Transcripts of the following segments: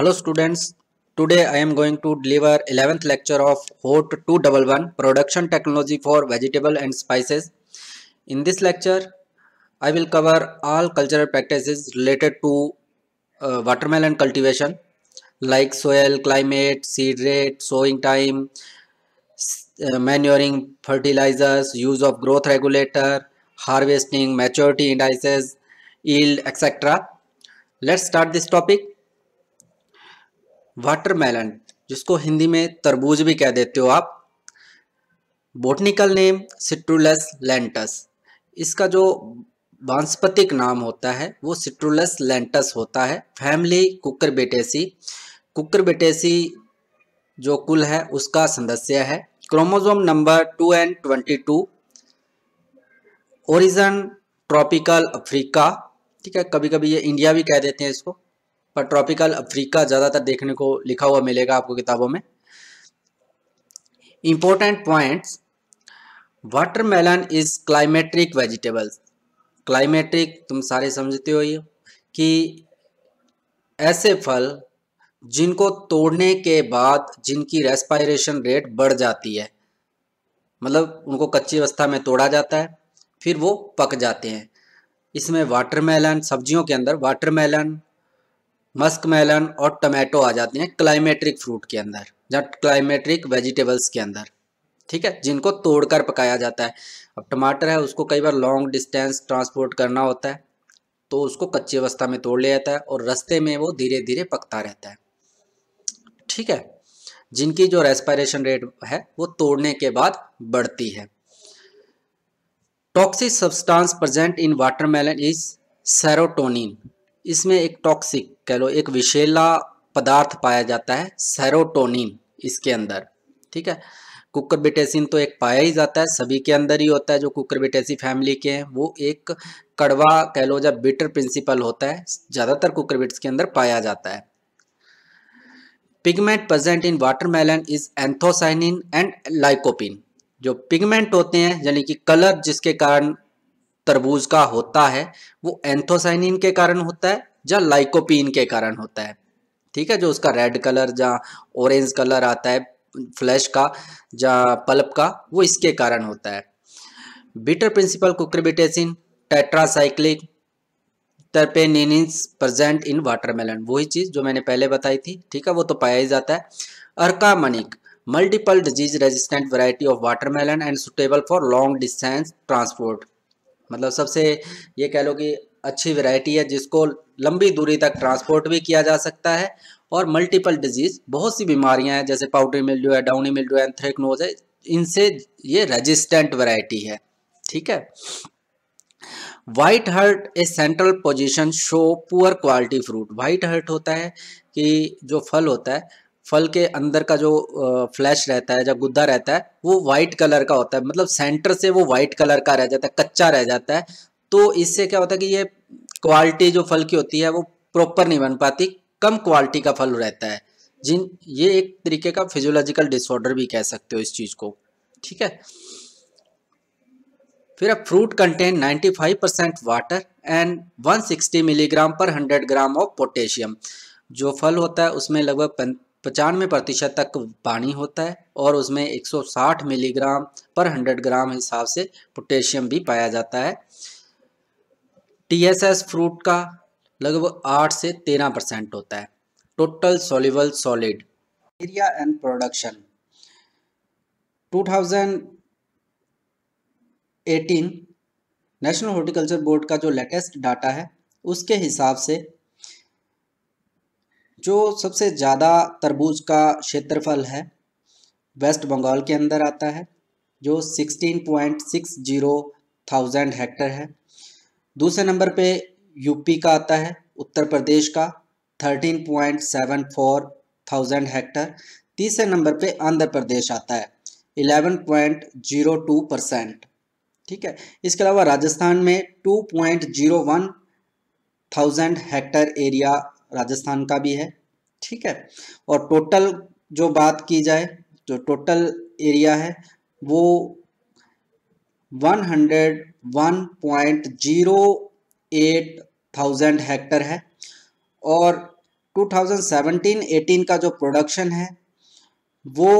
Hello students, today I am going to deliver 11th lecture of HOT 211 Production Technology for Vegetable and Spices. In this lecture, I will cover all cultural practices related to uh, watermelon cultivation like soil, climate, seed rate, sowing time, uh, manuring, fertilizers, use of growth regulator, harvesting, maturity indices, yield, etc. Let's start this topic. Watermelon जिसको हिंदी में तरबूज भी कह देते हो आप botanical name citrullus Lantus इसका जो वानस्पतिक नाम होता है वो सिट्रुलस लेंटस होता है family cucurbitaceae cucurbitaceae जो कुल है उसका सदस्य है chromosome number two and twenty two origin tropical Africa ठीक है कभी कभी ये इंडिया भी कह देते हैं इसको पर ट्रॉपिकल अफ्रीका ज़्यादातर देखने को लिखा हुआ मिलेगा आपको किताबों में important points watermelon is climacteric vegetables climacteric तुम सारे समझते हो ये कि ऐसे फल जिनको तोड़ने के बाद जिनकी रेस्पायरेशन रेट बढ़ जाती है मतलब उनको कच्ची अवस्था में तोड़ा जाता है फिर वो पक जाते हैं इसमें वाटरमेलन सब्जियों के अंदर वाटरमेलन मस्क मेलन और टमाटो आ जाते हैं क्लाइमेट्रिक फ्रूट के अंदर या क्लाइमेट्रिक वेजिटेबल्स के अंदर ठीक है जिनको तोड़कर पकाया जाता है अब टमाटर है उसको कई बार लॉन्ग डिस्टेंस ट्रांसपोर्ट करना होता है तो उसको कच्ची अवस्था में तोड़ लिया जाता है और रस्ते में वो धीरे धीरे पकता रहता है ठीक है जिनकी जो रेस्पायरेशन रेट है वो तोड़ने के बाद बढ़ती है toxic substance present in watermelon is serotonin इसमें एक टॉक्सिक कह लो एक विशेला पदार्थ पाया जाता है सेरोटोनिन इसके अंदर ठीक है कुकरबिटेसिन तो एक पाया ही जाता है सभी के अंदर ही होता है जो कुकरबिटेसी फैमिली के हैं वो एक कड़वा कह लो जब बिटर प्रिंसिपल होता है ज़्यादातर कुकरबिट्स के अंदर पाया जाता है pigment present in watermelon is anthocyanin and lycopene जो पिगमेंट होते हैं यानी कि कलर जिसके कारण तरबूज का होता है वो एंथोसाइनिन के कारण होता है या लाइकोपिन के कारण होता है ठीक है जो उसका रेड कलर या ऑरेंज कलर आता है फ्लैश का या पल्प का वो इसके कारण होता है bitter principle cucurbitacin tetracyclic terpenes present in watermelon वही चीज़ जो मैंने पहले बताई थी ठीक है वो तो पाया ही जाता है Arka Manik multiple disease resistant variety of watermelon and suitable for long distance transport मतलब सबसे ये कह लो कि अच्छी वैरायटी है जिसको लंबी दूरी तक ट्रांसपोर्ट भी किया जा सकता है और मल्टीपल डिजीज बहुत सी बीमारियां हैं जैसे पाउडरी मिल्ड्यू है डाउनी मिल्ड्यू है एंथ्रेक्नोज है इनसे ये रेजिस्टेंट वैरायटी है ठीक है white heart a central position show poor quality fruit white heart होता है कि जो फल होता है फल के अंदर का जो फ्लैश रहता है या गुद्दा रहता है वो वाइट कलर का होता है मतलब सेंटर से वो वाइट कलर का रह जाता है कच्चा रह जाता है तो इससे क्या होता है कि ये क्वालिटी जो फल की होती है वो प्रॉपर नहीं बन पाती कम क्वालिटी का फल रहता है जिन ये एक तरीके का फिजियोलॉजिकल डिसऑर्डर भी कह सकते हो इस चीज़ को ठीक है फिर अब fruit contain 95 percent water and 160 milligram per 100 gram of potassium जो फल होता है उसमें लगभग पचानवे प्रतिशत तक पानी होता है और उसमें 160 मिलीग्राम पर 100 ग्राम हिसाब से पोटेशियम भी पाया जाता है टीएसएस फ्रूट का लगभग 8 से 13 परसेंट होता है total soluble solid area and production 2018 national horticulture board का जो लेटेस्ट डाटा है उसके हिसाब से जो सबसे ज़्यादा तरबूज का क्षेत्रफल है वेस्ट बंगाल के अंदर आता है जो sixteen point six zero thousand hectare है दूसरे नंबर पे यूपी का आता है उत्तर प्रदेश का thirteen point seven four thousand hectare तीसरे नंबर पे आंध्र प्रदेश आता है eleven point zero two percent ठीक है इसके अलावा राजस्थान में two point zero one thousand hectare area Rajasthan का भी है ठीक है और टोटल जो बात की जाए जो टोटल एरिया है वो 101.08 थाउजेंड हेक्टर है और 2017-18 का जो प्रोडक्शन है वो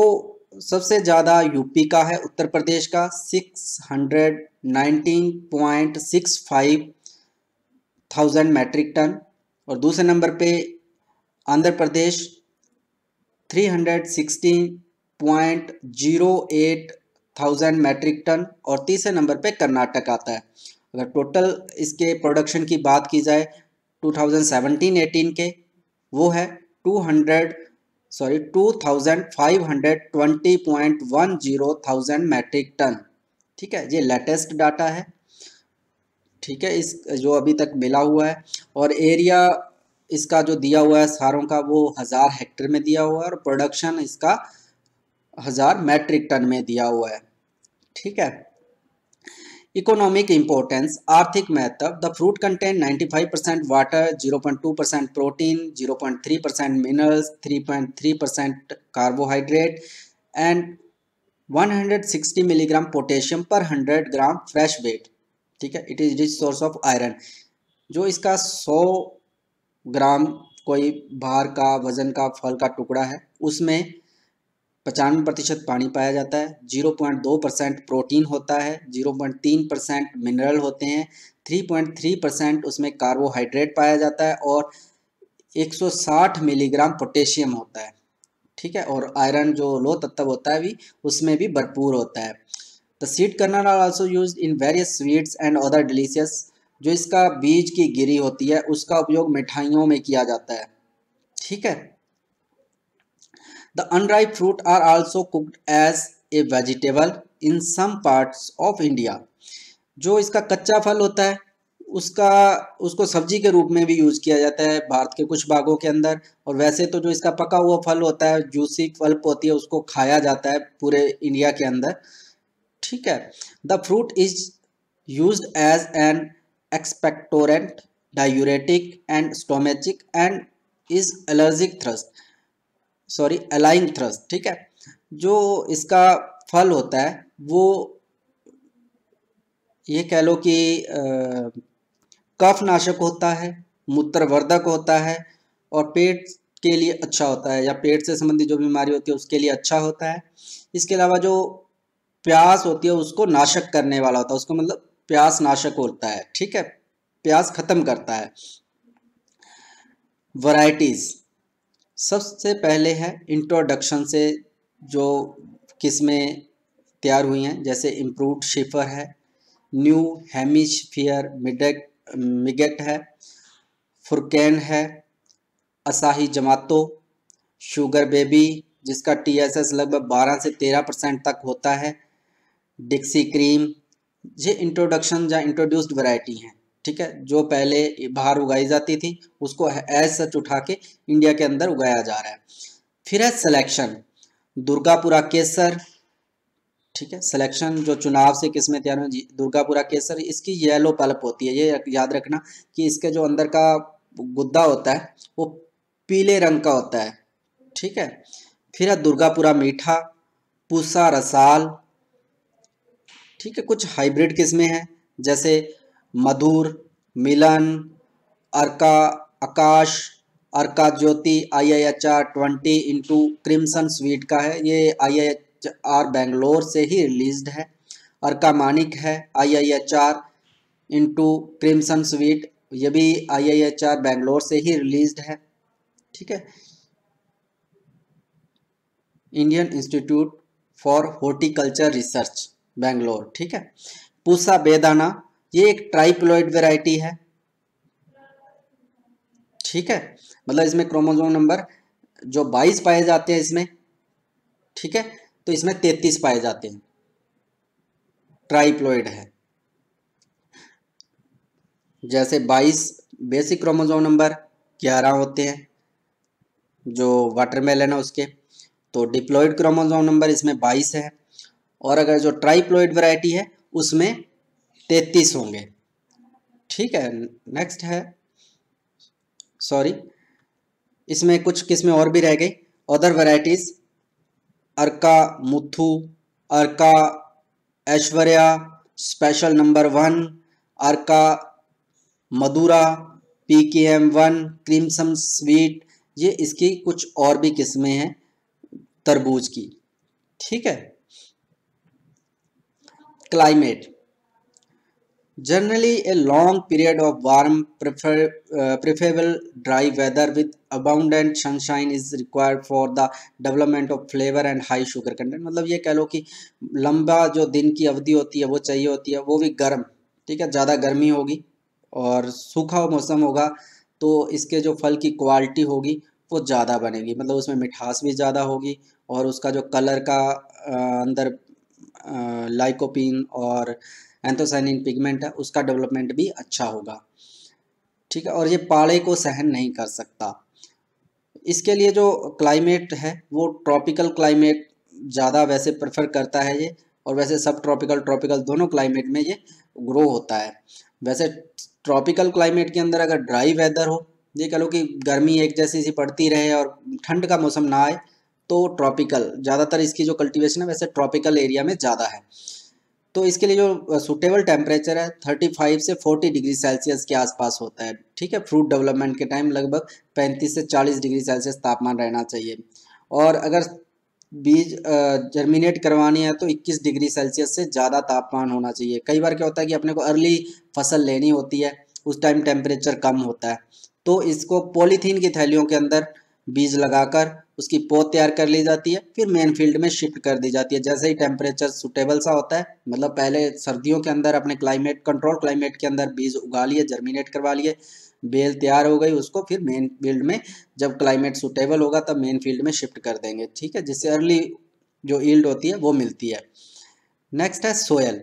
सबसे ज़्यादा यूपी का है उत्तर प्रदेश का 619.65 थाउजेंड मैट्रिक टन और दूसरे नंबर पे Andhra Pradesh three hundred sixty point zero eight thousand metric ton और तीसरे नंबर पे कर्नाटक आता है अगर टोटल इसके प्रोडक्शन की बात की जाए टू थाउजेंड सेवनटीन एटीन के वो है two hundred sorry two thousand five hundred twenty point one zero thousand metric ton ठीक है ये लेटेस्ट डाटा है ठीक है इस जो अभी तक मिला हुआ है और एरिया इसका जो दिया हुआ है सारों का वो हज़ार हेक्टर में दिया हुआ है और प्रोडक्शन इसका हज़ार मैट्रिक टन में दिया हुआ है ठीक है इकोनॉमिक इम्पोर्टेंस आर्थिक महत्व the fruit content 95 percent water 0.2 percent protein 0.3 percent minerals 3.3 percent carbohydrate and 160 milligram potassium per 100 gram fresh weight ठीक है it is rich source of iron जो इसका ग्राम कोई भार का वजन का फल का टुकड़ा है उसमें पचानवे प्रतिशत पानी पाया जाता है जीरो पॉइंट दो परसेंट प्रोटीन होता है जीरो पॉइंट तीन परसेंट मिनरल होते हैं थ्री पॉइंट थ्री परसेंट उसमें कार्बोहाइड्रेट पाया जाता है और एक सौ साठ मिलीग्राम पोटेशियम होता है ठीक है और आयरन जो लो तत्व होता है भी उसमें भी भरपूर होता है द तो seed kernel are also use in various sweets and other delicious जो इसका बीज की गिरी होती है उसका उपयोग मिठाइयों में किया जाता है ठीक है the unripe fruit are also cooked as a vegetable in some parts of India जो इसका कच्चा फल होता है उसका उसको सब्जी के रूप में भी यूज़ किया जाता है भारत के कुछ भागों के अंदर और वैसे तो जो इसका पका हुआ फल होता है जूसी पल्प होती है उसको खाया जाता है पूरे इंडिया के अंदर ठीक है the fruit is use as an expectorant diuretic and stomachic and is allergic thrust sorry allaying thrust ठीक है जो इसका फल होता है वो ये कह लो कि कफ नाशक होता है मूत्रवर्धक होता है और पेट के लिए अच्छा होता है या पेट से संबंधित जो बीमारी होती है उसके लिए अच्छा होता है इसके अलावा जो प्यास होती है उसको नाशक करने वाला होता है उसको मतलब प्यास नाशक होता है ठीक है प्यास खत्म करता है वराइटीज सबसे पहले है इंट्रोडक्शन से जो किस्में तैयार हुई हैं जैसे इम्प्रूव शिफर है न्यू हेमिशफियर मिडेक मिगेट है फुरकैन है असाही जमातो शुगर बेबी जिसका टीएसएस लगभग 12 से 13 परसेंट तक होता है डिक्सी क्रीम ये इंट्रोडक्शन या इंट्रोड्यूस्ड वैरायटी हैं ठीक है जो पहले बाहर उगाई जाती थी उसको एज सच उठा के इंडिया के अंदर उगाया जा रहा है फिर है सिलेक्शन दुर्गापुरा केसर ठीक है सिलेक्शन जो चुनाव से किस्में तैयार हुई दुर्गापुरा केसर इसकी येलो पल्प होती है ये याद रखना कि इसके जो अंदर का गुद्दा होता है वो पीले रंग का होता है ठीक है फिर है दुर्गापुरा मीठा पूसा रसाल ठीक है कुछ हाइब्रिड किस्में हैं जैसे Madhur Milan Arka Akash Arka Jyoti I I H R twenty into crimson sweet का है ये I I H R Bangalore से ही रिलीज है अर्का मानिक है I I H R into crimson sweet ये भी I I H R Bangalore से ही रिलीज है ठीक है Indian institute for horticulture research Bangalore ठीक है पूसा बेदाना ये एक ट्राइप्लॉइड वेराइटी है ठीक है मतलब इसमें क्रोमोजोम नंबर जो 22 पाए जाते हैं इसमें ठीक है तो इसमें 33 पाए जाते हैं ट्राइप्लॉइड है जैसे 22 बेसिक क्रोमोजोम नंबर 11 होते हैं जो वाटरमेलन है उसके तो डिप्लॉइड क्रोमोजोम नंबर इसमें 22 है और अगर जो ट्राइप्लोइड वैरायटी है उसमें तैतीस होंगे ठीक है नेक्स्ट है सॉरी इसमें कुछ किस्में और भी रह गई other varieties Arka Muthu Arka Aishwarya special number one Arka Madhura P K M one crimson sweet ये इसकी कुछ और भी किस्में हैं तरबूज की ठीक है climate generally a long period of warm preferable dry weather with abound and sunshine is required for the development of flavour and high sugar content मतलब ये कह लो कि लंबा जो दिन की अवधि होती है वो चाहिए होती है वो भी गर्म ठीक है ज़्यादा गर्मी होगी और सूखा मौसम होगा तो इसके जो फल की क्वालिटी होगी वो ज़्यादा बनेगी मतलब उसमें मिठास भी ज़्यादा होगी और उसका जो कलर का अंदर लाइकोपिन और एंथोसाइनिन पिगमेंट है उसका डेवलपमेंट भी अच्छा होगा ठीक है और ये पाड़े को सहन नहीं कर सकता इसके लिए जो क्लाइमेट है वो ट्रॉपिकल क्लाइमेट ज़्यादा वैसे प्रेफर करता है ये और वैसे सब ट्रॉपिकल ट्रॉपिकल दोनों क्लाइमेट में ये ग्रो होता है वैसे ट्रॉपिकल क्लाइमेट के अंदर अगर ड्राई वेदर हो ये कह लो कि गर्मी एक जैसी सी पड़ती रहे और ठंड का मौसम ना आए तो ट्रॉपिकल ज़्यादातर इसकी जो कल्टीवेशन है वैसे ट्रॉपिकल एरिया में ज़्यादा है तो इसके लिए जो सुटेबल टेम्परेचर है 35 से 40 डिग्री सेल्सियस के आसपास होता है ठीक है फ्रूट डेवलपमेंट के टाइम लगभग 35 से 40 डिग्री सेल्सियस तापमान रहना चाहिए और अगर बीज जर्मिनेट करवानी है तो 21 डिग्री सेल्सियस से ज़्यादा तापमान होना चाहिए कई बार क्या होता है कि अपने को अर्ली फसल लेनी होती है उस टाइम टेम्परेचर कम होता है तो इसको पॉलीथीन की थैलियों के अंदर बीज लगाकर उसकी पौध तैयार कर ली जाती है फिर मेन फील्ड में शिफ्ट कर दी जाती है जैसे ही टेम्परेचर सुटेबल सा होता है मतलब पहले सर्दियों के अंदर अपने क्लाइमेट कंट्रोल क्लाइमेट के अंदर बीज उगा लिए जर्मिनेट करवा लिए बेल तैयार हो गई उसको फिर मेन फील्ड में जब क्लाइमेट सुटेबल होगा तब मेन फील्ड में शिफ्ट कर देंगे ठीक है जिससे अर्ली जो ईल्ड होती है वो मिलती है नेक्स्ट है soil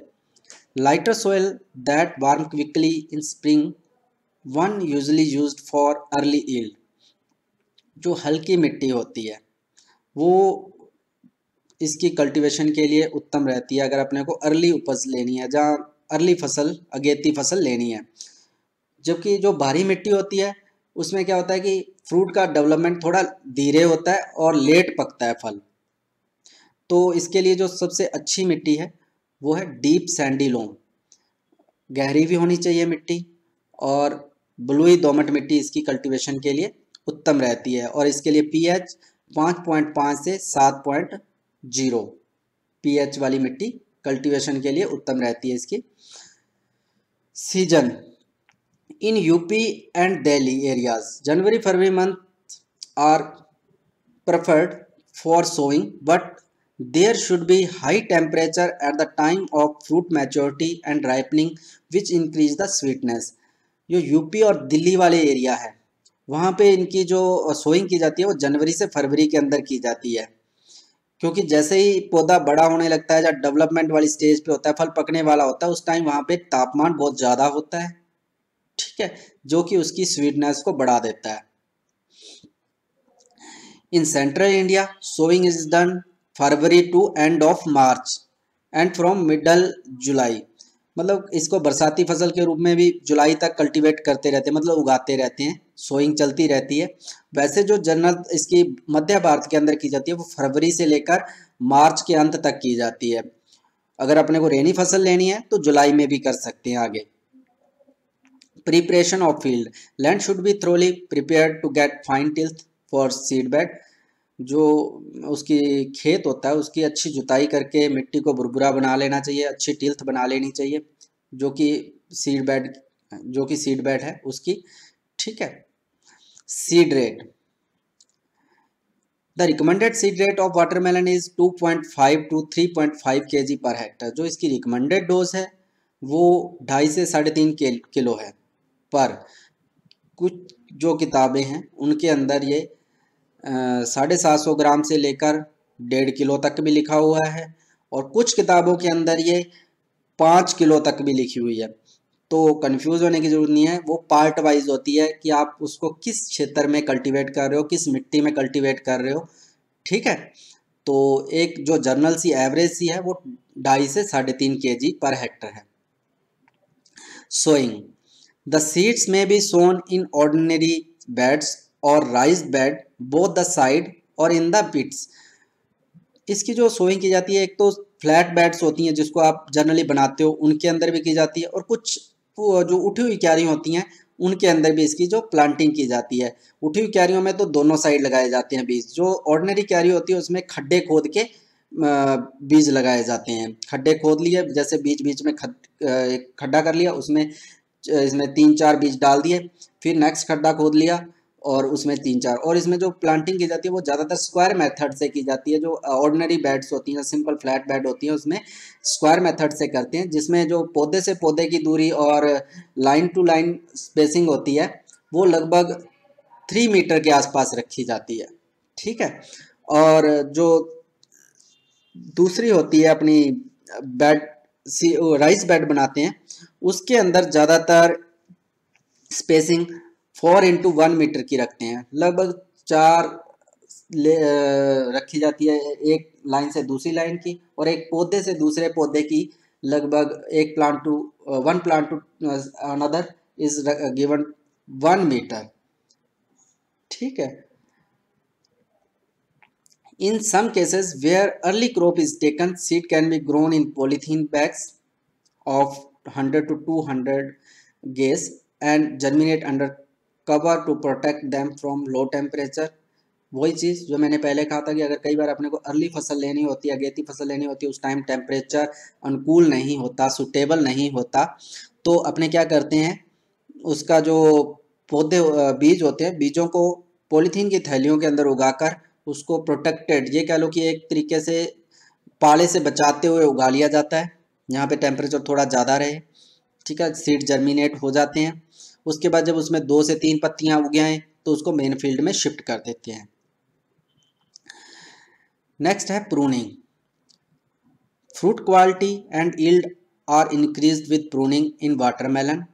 lighter soil that warm quickly in spring one usually use for early yield जो हल्की मिट्टी होती है वो इसकी कल्टीवेशन के लिए उत्तम रहती है अगर अपने को अर्ली उपज लेनी है जहाँ अर्ली फसल अगेती फसल लेनी है जबकि जो भारी मिट्टी होती है उसमें क्या होता है कि फ्रूट का डेवलपमेंट थोड़ा धीरे होता है और लेट पकता है फल तो इसके लिए जो सबसे अच्छी मिट्टी है वो है डीप सैंडी लोम गहरी भी होनी चाहिए मिट्टी और ब्लूई दोमट मिट्टी इसकी कल्टीवेशन के लिए उत्तम रहती है और इसके लिए पीएच 5.5 से 7.0 पीएच वाली मिट्टी कल्टीवेशन के लिए उत्तम रहती है इसकी season in UP and Delhi areas January February month are preferred for sowing but there should be high temperature at the time of fruit maturity and ripening which increase the sweetness जो UP और दिल्ली वाले area है वहाँ पे इनकी जो sowing की जाती है वो जनवरी से फरवरी के अंदर की जाती है क्योंकि जैसे ही पौधा बड़ा होने लगता है या डेवलपमेंट वाली स्टेज पे होता है फल पकने वाला होता है उस टाइम वहाँ पे तापमान बहुत ज़्यादा होता है ठीक है जो कि उसकी स्वीटनेस को बढ़ा देता है in central India sowing is done February to end of March and from middle July मतलब इसको बरसाती फसल के रूप में भी जुलाई तक कल्टीवेट करते रहते हैं मतलब उगाते रहते हैं सोइंग चलती रहती है वैसे जो जनरल इसकी मध्य भारत के अंदर की जाती है वो फरवरी से लेकर मार्च के अंत तक की जाती है अगर अपने को रेनी फसल लेनी है तो जुलाई में भी कर सकते हैं आगे preparation of field land should be thoroughly prepare to get fine tilth for seed bed जो उसकी खेत होता है उसकी अच्छी जुताई करके मिट्टी को भुरभुरा बना लेना चाहिए अच्छी टिल्थ बना लेनी चाहिए जो कि सीड बेड जो कि सीड बेड है उसकी ठीक है seed rate the recommended seed rate of watermelon is 2.5 to 3.5 kg per hectare जो इसकी रिकमेंडेड डोज है वो ढाई से साढ़े तीन किलो है पर कुछ जो किताबें हैं उनके अंदर ये साढ़े सात सौ ग्राम से लेकर डेढ़ किलो तक भी लिखा हुआ है और कुछ किताबों के अंदर ये पाँच किलो तक भी लिखी हुई है तो कन्फ्यूज होने की ज़रूरत नहीं है वो पार्ट वाइज होती है कि आप उसको किस क्षेत्र में कल्टीवेट कर रहे हो किस मिट्टी में कल्टीवेट कर रहे हो ठीक है तो एक जो जर्नल सी एवरेज सी है वो ढाई से साढ़े तीन के जी पर हेक्टर है sowing the seeds may be sown in ordinary beds or raised bed both the side or in the पिट्स इसकी जो सोइंग की जाती है एक तो फ्लैट बेड्स होती हैं जिसको आप जनरली बनाते हो उनके अंदर भी की जाती है और कुछ जो उठी हुई क्यारियाँ होती हैं उनके अंदर भी इसकी जो प्लांटिंग की जाती है उठी हुई क्यारियों में तो दोनों साइड लगाए जाते हैं बीज जो ऑर्डनरी क्यारी होती है उसमें खड्डे खोद के बीज लगाए जाते हैं खड्डे खोद लिए जैसे बीच बीच में एक खड्डा कर लिया उसमें इसमें तीन चार बीज डाल दिए फिर नेक्स्ट खड्डा खोद लिया और उसमें तीन चार और इसमें जो प्लांटिंग की जाती है वो ज़्यादातर स्क्वायर मेथड से की जाती है जो ऑर्डनरी बेड्स होती हैं सिंपल फ्लैट बेड होती हैं उसमें स्क्वायर मेथड से करते हैं जिसमें जो पौधे से पौधे की दूरी और लाइन टू लाइन स्पेसिंग होती है वो लगभग थ्री मीटर के आसपास रखी जाती है ठीक है और जो दूसरी होती है अपनी बेड सी राइस बेड बनाते हैं उसके अंदर ज़्यादातर spacing four into one metre की रखते हैं लगभग चार ले रखी जाती है एक लाइन से दूसरी लाइन की और एक पौधे से दूसरे पौधे की लगभग एक plant to one plant to another is given one metre ठीक है in some cases where early crop is taken seed can be grown in polythene bags of hundred to two hundred gauge and germinate under cover to protect them from low temperature वही चीज़ जो मैंने पहले कहा था कि अगर कई बार अपने को अर्ली फसल लेनी होती है अगेती फसल लेनी होती है उस टाइम टेम्परेचर अनुकूल नहीं होता सुटेबल नहीं होता तो अपने क्या करते हैं उसका जो पौधे बीज होते हैं बीजों को पॉलीथीन की थैलियों के अंदर उगाकर उसको प्रोटेक्टेड ये कह लो कि एक तरीके से पाले से बचाते हुए उगा लिया जाता है यहाँ पे टेम्परेचर थोड़ा ज़्यादा रहे ठीक है सीड जर्मिनेट हो जाते हैं उसके बाद जब उसमें दो से तीन पत्तियां उग जाएँ तो उसको मेन फील्ड में शिफ्ट कर देते हैं नेक्स्ट है pruning fruit quality and yield are increase with pruning in watermelon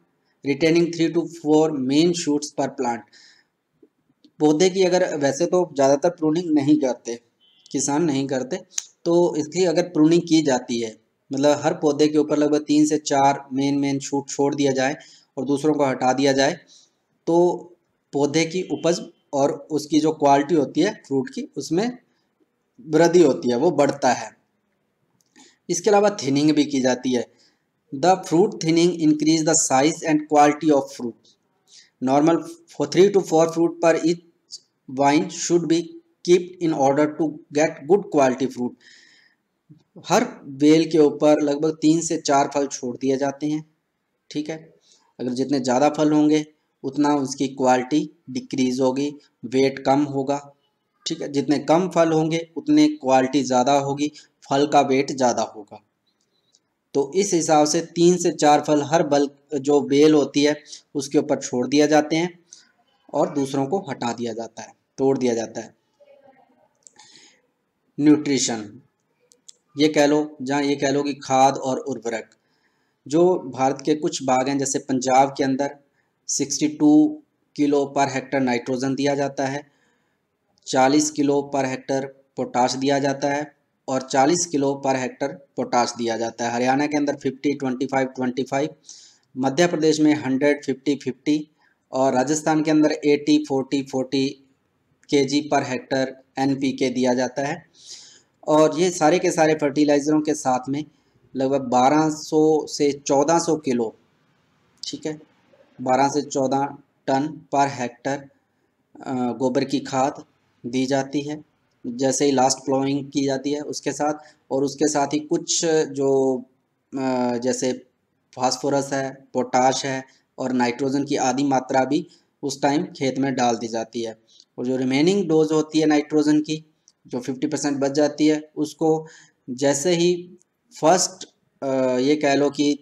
retaining three to four main shoots per plant पौधे की अगर वैसे तो ज़्यादातर प्रूनिंग नहीं करते किसान नहीं करते तो इसलिए अगर प्रूनिंग की जाती है मतलब हर पौधे के ऊपर लगभग तीन से चार मेन मेन शूट छोड़ दिया जाए और दूसरों को हटा दिया जाए तो पौधे की उपज और उसकी जो क्वालिटी होती है फ्रूट की उसमें वृद्धि होती है वो बढ़ता है इसके अलावा थिनिंग भी की जाती है the fruit thinning increase the size and quality of fruit normal three to four fruit per each vine should be keeped in order to get good quality fruit हर बेल के ऊपर लगभग तीन से चार फल छोड़ दिए जाते हैं ठीक है अगर जितने ज़्यादा फल होंगे उतना उसकी क्वालिटी डिक्रीज होगी वेट कम होगा ठीक है जितने कम फल होंगे उतने क्वालिटी ज़्यादा होगी फल का वेट ज़्यादा होगा तो इस हिसाब से तीन से चार फल हर बल जो बेल होती है उसके ऊपर छोड़ दिया जाते हैं और दूसरों को हटा दिया जाता है तोड़ दिया जाता है न्यूट्रिशन ये कह लो जहाँ ये कह लो कि खाद और उर्वरक जो भारत के कुछ बाग हैं जैसे पंजाब के अंदर 62 किलो पर हेक्टर नाइट्रोजन दिया जाता है 40 किलो पर हेक्टर पोटाश दिया जाता है और 40 किलो पर हेक्टर पोटाश दिया जाता है हरियाणा के अंदर 50 25 25 मध्य प्रदेश में 100 50 50 और राजस्थान के अंदर 80 40 40 के पर हेक्टर एन दिया जाता है और ये सारे के सारे फर्टिलाइज़रों के साथ में लगभग 1200 से 1400 किलो ठीक है 12 से 14 टन पर हेक्टर गोबर की खाद दी जाती है जैसे ही लास्ट प्लोइंग की जाती है उसके साथ और उसके साथ ही कुछ जो जैसे फास्फोरस है पोटाश है और नाइट्रोजन की आधी मात्रा भी उस टाइम खेत में डाल दी जाती है और जो रिमेनिंग डोज होती है नाइट्रोजन की जो 50 परसेंट बच जाती है उसको जैसे ही फर्स्ट ये कह लो कि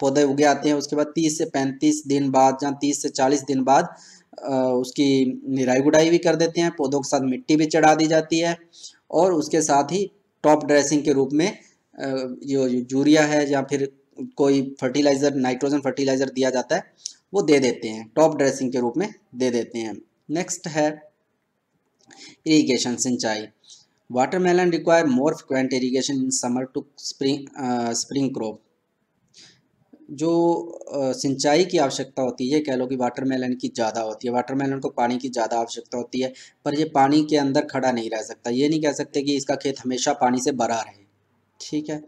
पौधे उगे आते हैं उसके बाद तीस से पैंतीस दिन बाद या तीस से चालीस दिन बाद उसकी निराई गुडाई भी कर देते हैं पौधों के साथ मिट्टी भी चढ़ा दी जाती है और उसके साथ ही टॉप ड्रेसिंग के रूप में जो यूरिया है या फिर कोई फर्टिलाइज़र नाइट्रोजन फर्टिलाइज़र दिया जाता है वो दे देते हैं टॉप ड्रेसिंग के रूप में दे देते हैं नेक्स्ट है इरीगेशन सिंचाई Watermelon require more frequent irrigation in summer to spring uh, spring crop. जो uh, सिंचाई की आवश्यकता होती है कह लो कि वाटरमेलन की ज़्यादा होती है वाटरमेलन को पानी की ज़्यादा आवश्यकता होती है पर ये पानी के अंदर खड़ा नहीं रह सकता ये नहीं कह सकते कि इसका खेत हमेशा पानी से भरा रहे ठीक है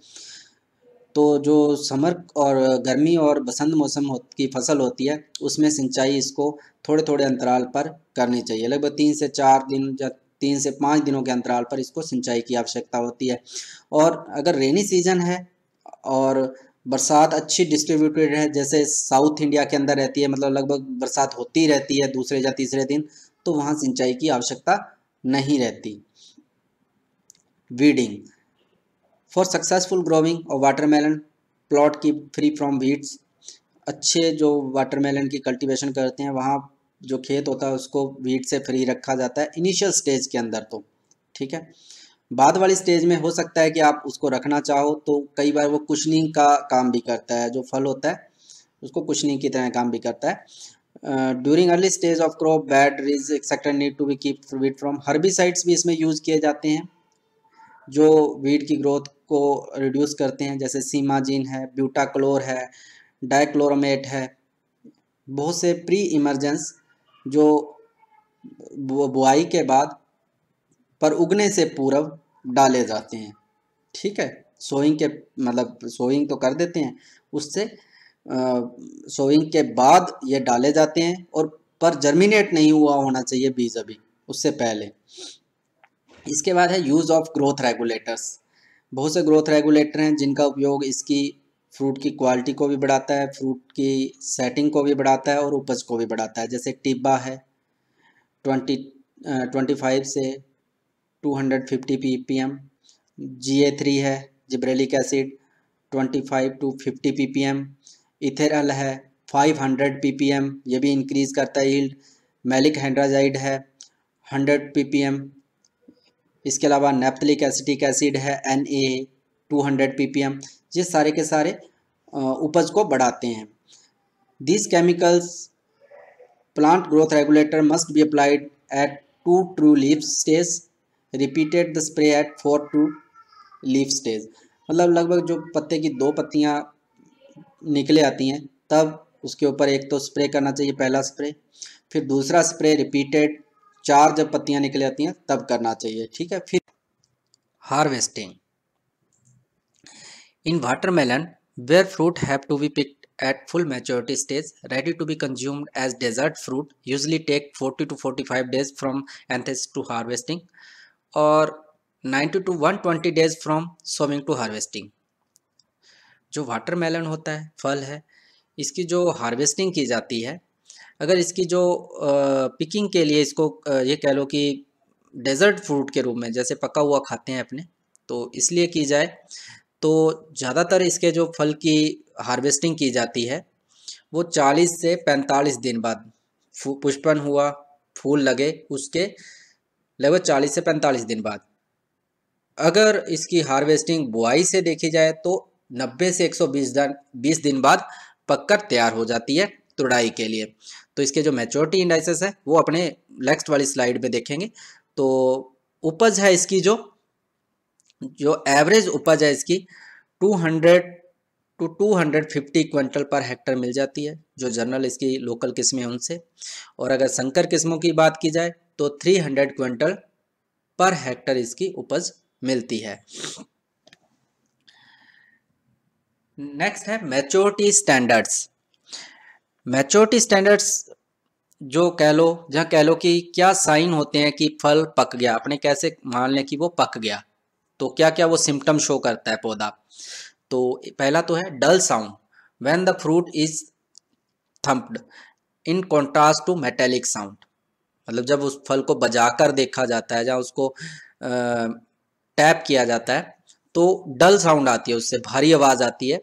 तो जो समर और गर्मी और बसंत मौसम की फसल होती है उसमें सिंचाई इसको थोड़े थोड़े अंतराल पर करनी चाहिए लगभग तीन से चार दिन या तीन से पाँच दिनों के अंतराल पर इसको सिंचाई की आवश्यकता होती है और अगर रेनी सीजन है और बरसात अच्छी डिस्ट्रीब्यूटेड है जैसे साउथ इंडिया के अंदर रहती है मतलब लगभग बरसात होती रहती है दूसरे या तीसरे दिन तो वहाँ सिंचाई की आवश्यकता नहीं रहती weeding for successful growing or watermelon plot की फ्री फ्रॉम वीड्स अच्छे जो वाटरमेलन की कल्टीवेशन करते हैं वहाँ जो खेत होता है उसको वीट से फ्री रखा जाता है इनिशियल स्टेज के अंदर तो ठीक है बाद वाली स्टेज में हो सकता है कि आप उसको रखना चाहो तो कई बार वो कुशनिंग का काम भी करता है जो फल होता है उसको कुशनिंग की तरह काम भी करता है during early stage of crop bed ridge etcetera need to be keep weed from herbicides भी इसमें यूज़ किए जाते हैं जो वीड की ग्रोथ को रिड्यूस करते हैं जैसे सीमाजीन है ब्यूटाक्लोर है डायक्लोरमेट है बहुत से प्री इमरजेंस जो बुआई के बाद पर उगने से पूर्व डाले जाते हैं ठीक है सोइंग के मतलब सोइंग तो कर देते हैं उससे सोइंग के बाद ये डाले जाते हैं और पर जर्मिनेट नहीं हुआ होना चाहिए बीज अभी उससे पहले इसके बाद है यूज़ ऑफ ग्रोथ रेगुलेटर्स बहुत से ग्रोथ रेगुलेटर हैं जिनका उपयोग इसकी फ्रूट की क्वालिटी को भी बढ़ाता है फ्रूट की सेटिंग को भी बढ़ाता है और उपज को भी बढ़ाता है जैसे टिब्बा है ट्वेंटी ट्वेंटी फाइव से two hundred fifty P P M G A three है gibberellic acid twenty five two fifty P P M ethrel है five hundred P P M ये भी इंक्रीज़ करता है ईल्ड मेलिक हैंड्राजाइड है हंड्रेड पी पी एम इसके अलावा naphthalic acetic acid है N A two hundred P P M ये सारे के सारे उपज को बढ़ाते हैं this chemicals plant growth regulator must be applied at two true leaf stage repeated the spray at four two leaf stage मतलब लगभग जो पत्ते की दो पत्तियाँ निकले आती हैं तब उसके ऊपर एक तो स्प्रे करना चाहिए पहला स्प्रे फिर दूसरा स्प्रे रिपीटेड चार जब पत्तियाँ निकले आती हैं तब करना चाहिए ठीक है फिर harvesting in water melon where fruit have to be pick at full maturity stage ready to be consumed as dessert fruit usually take forty to forty five days from anthesis to harvesting और ninety to one twenty days from sowing to harvesting जो water melon होता है फल है इसकी जो harvesting की जाती है अगर इसकी जो पिकिंग के लिए इसको ये कह लो कि डेजर्ट फ्रूट के रूप में जैसे पका हुआ खाते हैं अपने तो इसलिए की जाए तो ज़्यादातर इसके जो फल की हार्वेस्टिंग की जाती है वो 40 से 45 दिन बाद पुष्पन हुआ फूल लगे उसके लगभग 40 से 45 दिन बाद अगर इसकी हार्वेस्टिंग बुआई से देखी जाए तो 90 से 120 दिन बीस दिन बाद पककर तैयार हो जाती है तुड़ाई के लिए तो इसके जो मेचोरिटी इंडाइसेस है वो अपने नेक्स्ट वाली स्लाइड में देखेंगे तो उपज है इसकी जो जो एवरेज उपज है इसकी 200 टू 250 क्विंटल पर हेक्टर मिल जाती है जो जनरल इसकी लोकल किस्में उनसे और अगर संकर किस्मों की बात की जाए तो 300 क्विंटल पर हेक्टर इसकी उपज मिलती है नेक्स्ट है मैच्योरिटी स्टैंडर्ड्स मैच्योरिटी स्टैंडर्ड्स जो कह लो जहाँ कह लो कि क्या साइन होते हैं कि फल पक गया अपने कैसे मान लें कि वो पक गया तो क्या क्या वो सिम्टम शो करता है पौधा तो पहला तो है dull sound when the fruit is thumped in contrast to metallic sound मतलब जब उस फल को बजाकर देखा जाता है या उसको टैप किया जाता है तो डल साउंड आती है उससे भारी आवाज़ आती है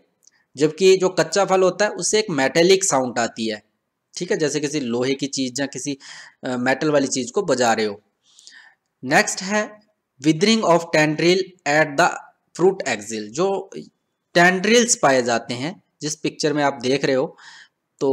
जबकि जो कच्चा फल होता है उससे एक मेटेलिक साउंड आती है ठीक है जैसे किसी लोहे की चीज़ या किसी मेटल वाली चीज़ को बजा रहे हो नेक्स्ट है withering of tendril at the fruit axil जो टेंड्रिल्स पाए जाते हैं जिस पिक्चर में आप देख रहे हो तो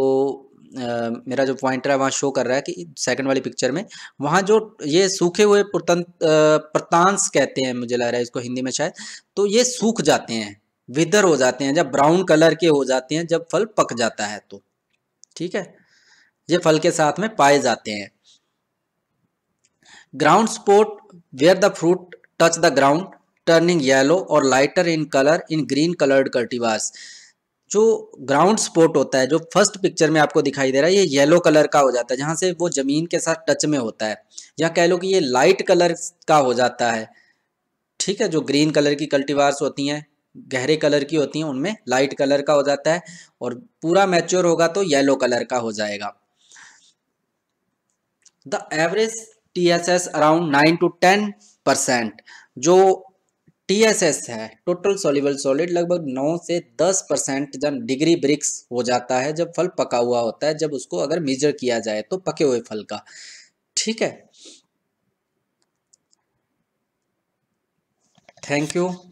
Uh, मेरा जो पॉइंटर है वहाँ शो कर रहा है कि सेकंड वाली पिक्चर में वहाँ जो ये सूखे हुए प्रतांश कहते हैं मुझे लग रहा है इसको हिंदी में शायद तो ये सूख जाते हैं विदर हो जाते हैं जब ब्राउन कलर के हो जाते हैं जब फल पक जाता है तो ठीक है ये फल के साथ में पाए जाते हैं ground sport where the fruit touch the ground turning yellow or lighter in colour in green coloured cultivars जो ग्राउंड स्पॉट होता है जो फर्स्ट पिक्चर में आपको दिखाई दे रहा है ये येलो कलर का हो जाता है जहाँ से वो ज़मीन के साथ टच में होता है या कह लो कि ये लाइट कलर का हो जाता है ठीक है जो ग्रीन कलर की कल्टीवार्स होती हैं गहरे कलर की होती हैं उनमें लाइट कलर का हो जाता है और पूरा मैच्योर होगा तो येलो कलर का हो जाएगा the average TSS around nine to ten percent जो टीएसएस है टोटल सोलिबल सॉलिड लगभग नौ से दस परसेंट जब डिग्री ब्रिक्स हो जाता है जब फल पका हुआ होता है जब उसको अगर मेजर किया जाए तो पके हुए फल का ठीक है थैंक यू